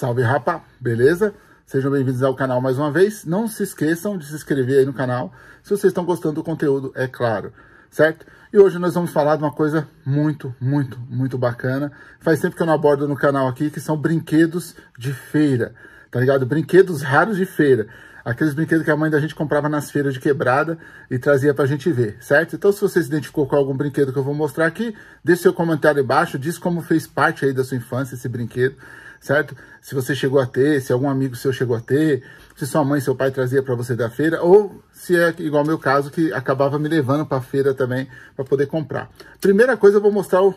Salve rapa, beleza? Sejam bem-vindos ao canal mais uma vez. Não se esqueçam de se inscrever aí no canal, se vocês estão gostando do conteúdo, é claro, certo? E hoje nós vamos falar de uma coisa muito, muito, muito bacana. Faz tempo que eu não abordo no canal aqui, que são brinquedos de feira, tá ligado? Brinquedos raros de feira. Aqueles brinquedos que a mãe da gente comprava nas feiras de quebrada e trazia pra gente ver, certo? Então se você se identificou com algum brinquedo que eu vou mostrar aqui, deixe seu comentário aí embaixo, diz como fez parte aí da sua infância esse brinquedo certo? Se você chegou a ter, se algum amigo seu chegou a ter, se sua mãe, seu pai trazia para você da feira, ou se é igual ao meu caso, que acabava me levando para a feira também para poder comprar. Primeira coisa, eu vou mostrar o,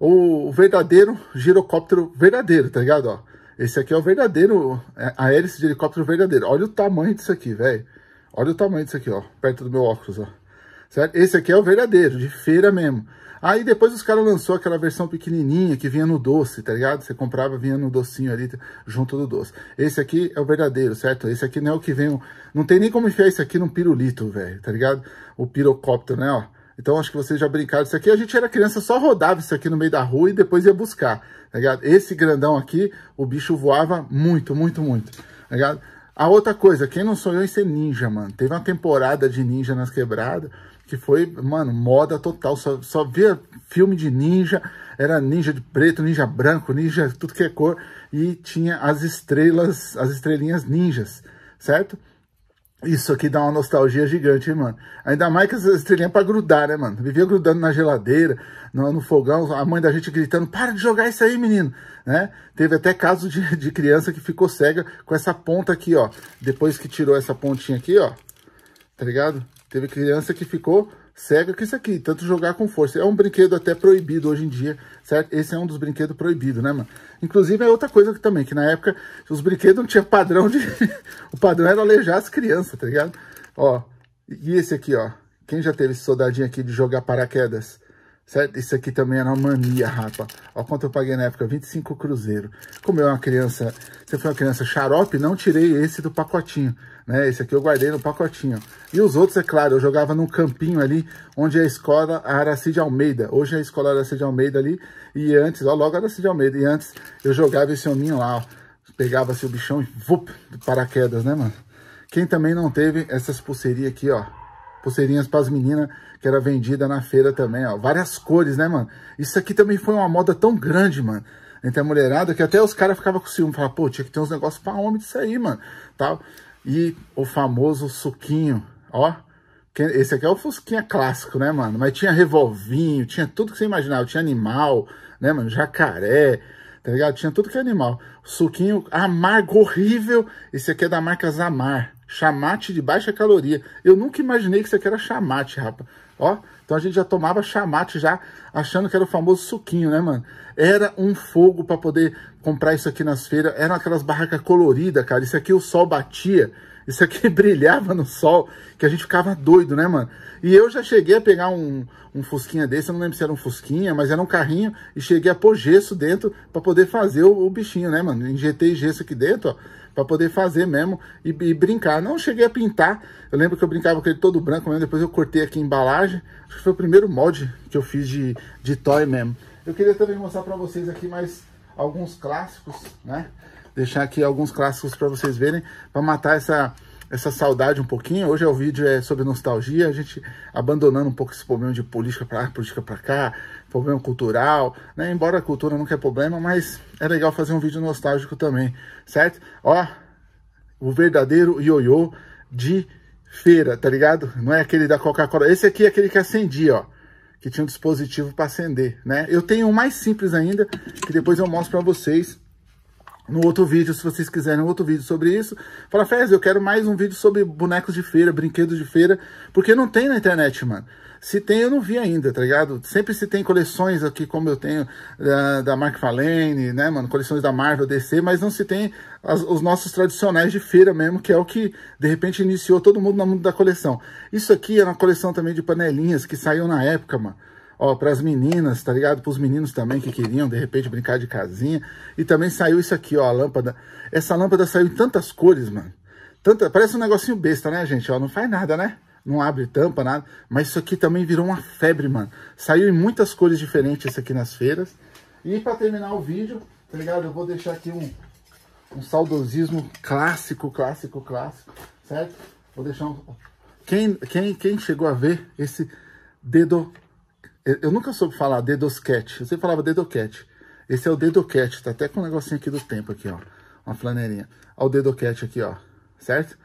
o verdadeiro girocóptero verdadeiro, tá ligado? Ó, esse aqui é o verdadeiro, é, a hélice de helicóptero verdadeiro. Olha o tamanho disso aqui, velho. Olha o tamanho disso aqui, ó, perto do meu óculos, ó. Certo? Esse aqui é o verdadeiro, de feira mesmo. Aí depois os caras lançou aquela versão pequenininha que vinha no doce, tá ligado? Você comprava, vinha no docinho ali junto do doce. Esse aqui é o verdadeiro, certo? Esse aqui não é o que vem... Não tem nem como enfiar esse aqui num pirulito, velho, tá ligado? O pirocóptero, né, ó. Então acho que vocês já brincaram isso aqui. A gente era criança, só rodava isso aqui no meio da rua e depois ia buscar, tá ligado? Esse grandão aqui, o bicho voava muito, muito, muito, tá ligado? A outra coisa, quem não sonhou em ser ninja, mano? Teve uma temporada de ninja nas quebradas que foi, mano, moda total. Só, só via filme de ninja, era ninja de preto, ninja branco, ninja tudo que é cor, e tinha as estrelas, as estrelinhas ninjas, certo? Isso aqui dá uma nostalgia gigante, hein, mano? Ainda mais que as estrelinhas pra grudar, né, mano? Vivia grudando na geladeira, no, no, fogão, a mãe da gente gritando, para de jogar isso aí, menino, né? Teve até caso de, de criança que ficou cega com essa ponta aqui, ó. Depois que tirou essa pontinha aqui, ó, tá ligado? Teve criança que ficou cega com isso aqui, tanto jogar com força. É um brinquedo até proibido hoje em dia, certo? Esse é um dos brinquedos proibidos, né, mano? Inclusive, é outra coisa que, também, que na época os brinquedos não tinha padrão de... o padrão era aleijar as crianças, tá ligado? Ó, e esse aqui, ó. Quem já teve esse soldadinho aqui de jogar paraquedas? Certo? Isso aqui também era uma mania, rapa. Olha quanto eu paguei na época, 25 cruzeiro. Como eu era uma criança, você foi uma criança xarope, não tirei esse do pacotinho, né? Esse aqui eu guardei no pacotinho. E os outros, é claro, eu jogava num campinho ali, onde é a escola Aracide Almeida. Hoje é a escola Aracide Almeida ali, e antes, ó, logo Aracide Almeida. E antes eu jogava esse hominho lá, ó. Pegava-se o bichão e vup, paraquedas, né, mano? Quem também não teve essas pulseirinhas aqui, ó pulseirinhas para as meninas, que era vendida na feira também, ó. Várias cores, né, mano? Isso aqui também foi uma moda tão grande, mano. Entre a mulherada, que até os caras ficavam com ciúme. Falavam, pô, tinha que ter uns negócios pra homem disso aí, mano. Tal. E o famoso suquinho, ó. Esse aqui é o Fusquinha clássico, né, mano? Mas tinha revolvinho, tinha tudo que você imaginava. Tinha animal, né, mano? Jacaré, tá ligado? Tinha tudo que é animal. Suquinho amargo horrível. Esse aqui é da marca Zamar, Chamate de baixa caloria. Eu nunca imaginei que isso aqui era chamate, rapaz. Ó, então a gente já tomava chamate já, achando que era o famoso suquinho, né, mano? Era um fogo para poder comprar isso aqui nas feiras. Eram aquelas barracas coloridas, cara. Isso aqui o sol batia isso aqui brilhava no sol, que a gente ficava doido, né, mano? E eu já cheguei a pegar um, um fusquinha desse, eu não lembro se era um fusquinha, mas era um carrinho, e cheguei a pôr gesso dentro para poder fazer o, o, bichinho, né, mano? Injetei gesso aqui dentro, ó, pra poder fazer mesmo e, e, brincar. Não cheguei a pintar, eu lembro que eu brincava com ele todo branco mesmo, depois eu cortei aqui a embalagem. Acho que foi o primeiro molde que eu fiz de, de toy mesmo. Eu queria também mostrar para vocês aqui mais alguns clássicos, né? deixar aqui alguns clássicos para vocês verem, para matar essa, essa saudade um pouquinho. Hoje é o vídeo é sobre nostalgia, a gente abandonando um pouco esse problema de política para lá, política para cá, problema cultural, né? Embora a cultura nunca é problema, mas é legal fazer um vídeo nostálgico também, certo? Ó, o verdadeiro ioiô de feira, tá ligado? Não é aquele da Coca-Cola. Esse aqui é aquele que acendia, ó que tinha um dispositivo para acender, né? Eu tenho um mais simples ainda, que depois eu mostro para vocês no outro vídeo, se vocês quiserem outro vídeo sobre isso. Fala, Fez, eu quero mais um vídeo sobre bonecos de feira, brinquedos de feira, porque não tem na internet, mano. Se tem, eu não vi ainda, tá ligado? Sempre se tem coleções aqui, como eu tenho, da, da Mark Falene, né, mano? Coleções da Marvel, DC, mas não se tem as, os nossos tradicionais de feira mesmo, que é o que, de repente, iniciou todo mundo no mundo da coleção. Isso aqui é uma coleção também de panelinhas que saiu na época, mano ó, para as meninas, tá ligado? Para os meninos também que queriam, de repente, brincar de casinha. E também saiu isso aqui, ó, a lâmpada. Essa lâmpada saiu em tantas cores, mano. Tanta, parece um negocinho besta, né, gente? Ó, não faz nada, né? Não abre tampa, nada. Mas isso aqui também virou uma febre, mano. Saiu em muitas cores diferentes isso aqui nas feiras. E para terminar o vídeo, tá ligado? Eu vou deixar aqui um, um saudosismo clássico, clássico, clássico, certo? Vou deixar um... Quem, quem, quem chegou a ver esse dedo eu nunca soube falar dedosquete. Eu sempre falava dedoquete. Esse é o dedoquete. Tá até com um negocinho aqui do tempo aqui, ó. Uma flanelinha. Olha o dedoquete aqui, ó. Certo?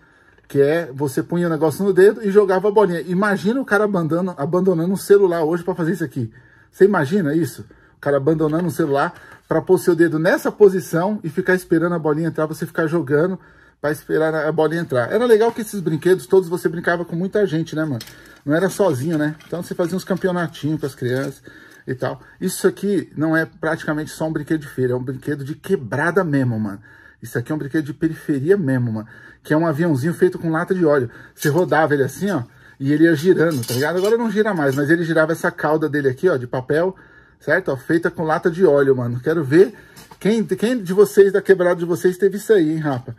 Que é você punha o negócio no dedo e jogava a bolinha. Imagina o cara abandonando, abandonando um celular hoje para fazer isso aqui. Você imagina isso? O cara abandonando um celular para pôr seu dedo nessa posição e ficar esperando a bolinha entrar, você ficar jogando para esperar a bola entrar. Era legal que esses brinquedos todos você brincava com muita gente, né, mano? Não era sozinho, né? Então você fazia uns campeonatinhos com as crianças e tal. Isso aqui não é praticamente só um brinquedo de feira, é um brinquedo de quebrada mesmo, mano. Isso aqui é um brinquedo de periferia mesmo, mano. Que é um aviãozinho feito com lata de óleo. Você rodava ele assim, ó, e ele ia girando, tá ligado? Agora não gira mais, mas ele girava essa cauda dele aqui, ó, de papel, certo? Ó, feita com lata de óleo, mano. Quero ver quem, quem de vocês, da quebrada de vocês, teve isso aí, hein, rapa?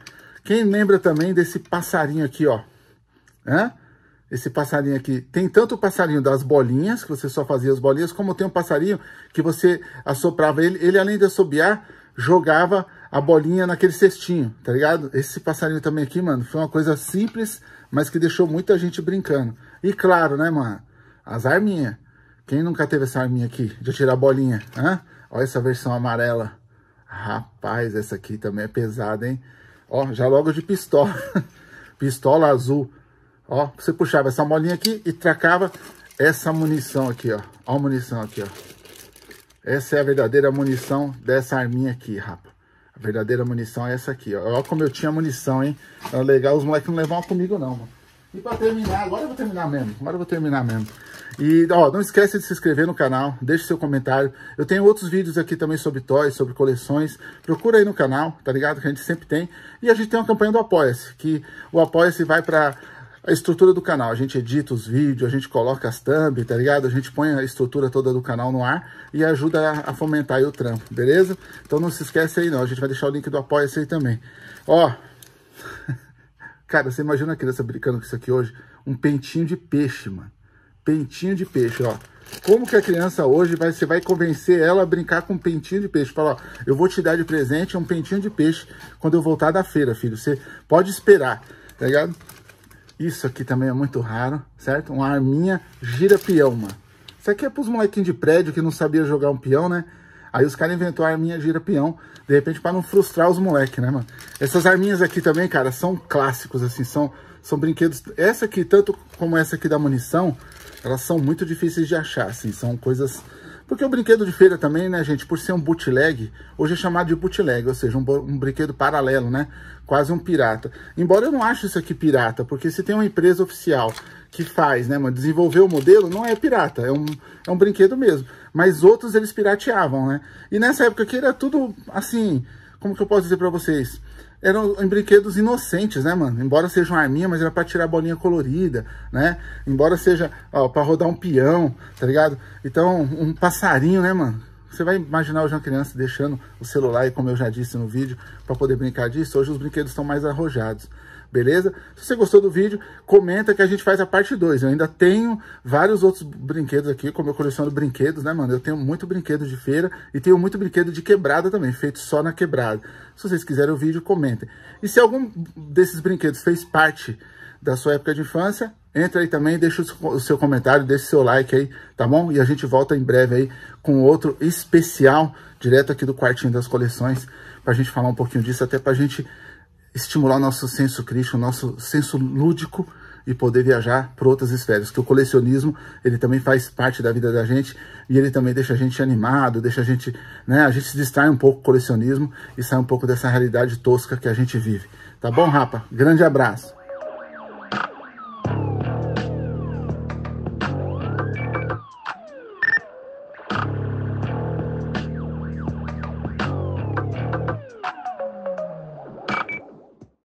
Quem lembra também desse passarinho aqui, ó? Né? Esse passarinho aqui. Tem tanto o passarinho das bolinhas, que você só fazia as bolinhas, como tem um passarinho que você assoprava ele. Ele, além de assobiar, jogava a bolinha naquele cestinho, tá ligado? Esse passarinho também aqui, mano, foi uma coisa simples, mas que deixou muita gente brincando. E claro, né, mano? As arminhas. Quem nunca teve essa arminha aqui de tirar a bolinha? Hã? Olha essa versão amarela. Rapaz, essa aqui também é pesada, hein? Ó, já logo de pistola. pistola azul. Ó, você puxava essa molinha aqui e tracava essa munição aqui, ó. Ó a munição aqui, ó. Essa é a verdadeira munição dessa arminha aqui, rapaz. A verdadeira munição é essa aqui, ó. Olha como eu tinha munição, hein? Era é legal, os moleques não levavam comigo, não, mano. E pra terminar, agora eu vou terminar mesmo. Agora eu vou terminar mesmo. E, ó, não esquece de se inscrever no canal, deixe seu comentário. Eu tenho outros vídeos aqui também sobre toys, sobre coleções. Procura aí no canal, tá ligado? Que a gente sempre tem. E a gente tem uma campanha do Apoia-se, que o Apoia-se vai para a estrutura do canal. A gente edita os vídeos, a gente coloca as thumb, tá ligado? A gente põe a estrutura toda do canal no ar e ajuda a, fomentar o trampo, beleza? Então não se esquece aí não, a gente vai deixar o link do Apoia-se aí também. Ó, cara, você imagina a criança brincando com isso aqui hoje? Um pentinho de peixe, mano. Pentinho de peixe, ó. Como que a criança hoje vai, você vai convencer ela a brincar com um pentinho de peixe? Fala, ó, eu vou te dar de presente um pentinho de peixe quando eu voltar da feira, filho. Você pode esperar, tá ligado? Isso aqui também é muito raro, certo? Uma arminha gira-peão, mano. Isso aqui é pros molequinhos de prédio que não sabia jogar um peão, né? Aí os caras inventaram a arminha gira-peão, de repente para não frustrar os moleques, né, mano? Essas arminhas aqui também, cara, são clássicos, assim, são, são brinquedos. Essa aqui, tanto como essa aqui da munição, elas são muito difíceis de achar, assim, são coisas... Porque o brinquedo de feira também, né, gente, por ser um bootleg, hoje é chamado de bootleg, ou seja, um, um, brinquedo paralelo, né? Quase um pirata. Embora eu não ache isso aqui pirata, porque se tem uma empresa oficial que faz, né, mano, desenvolver o modelo, não é pirata, é um, é um brinquedo mesmo. Mas outros eles pirateavam, né? E nessa época aqui era tudo, assim, como que eu posso dizer para vocês? Eram brinquedos inocentes, né, mano? Embora seja uma arminha, mas era para tirar bolinha colorida, né? Embora seja para rodar um peão, tá ligado? Então, um passarinho, né, mano? Você vai imaginar hoje uma criança deixando o celular, e como eu já disse no vídeo, para poder brincar disso? Hoje os brinquedos estão mais arrojados beleza? Se você gostou do vídeo, comenta que a gente faz a parte 2. Eu ainda tenho vários outros brinquedos aqui, como eu coleciono brinquedos, né, mano? Eu tenho muito brinquedo de feira e tenho muito brinquedo de quebrada também, feito só na quebrada. Se vocês quiserem o vídeo, comentem. E se algum desses brinquedos fez parte da sua época de infância, entra aí também, deixa o seu comentário, deixa o seu like aí, tá bom? E a gente volta em breve aí com outro especial, direto aqui do Quartinho das Coleções, pra gente falar um pouquinho disso, até pra gente estimular o nosso senso crítico, o nosso senso lúdico e poder viajar para outras esferas, que o colecionismo, ele também faz parte da vida da gente e ele também deixa a gente animado, deixa a gente, né, a gente se distrai um pouco o colecionismo e sai um pouco dessa realidade tosca que a gente vive. Tá bom, rapa? Grande abraço.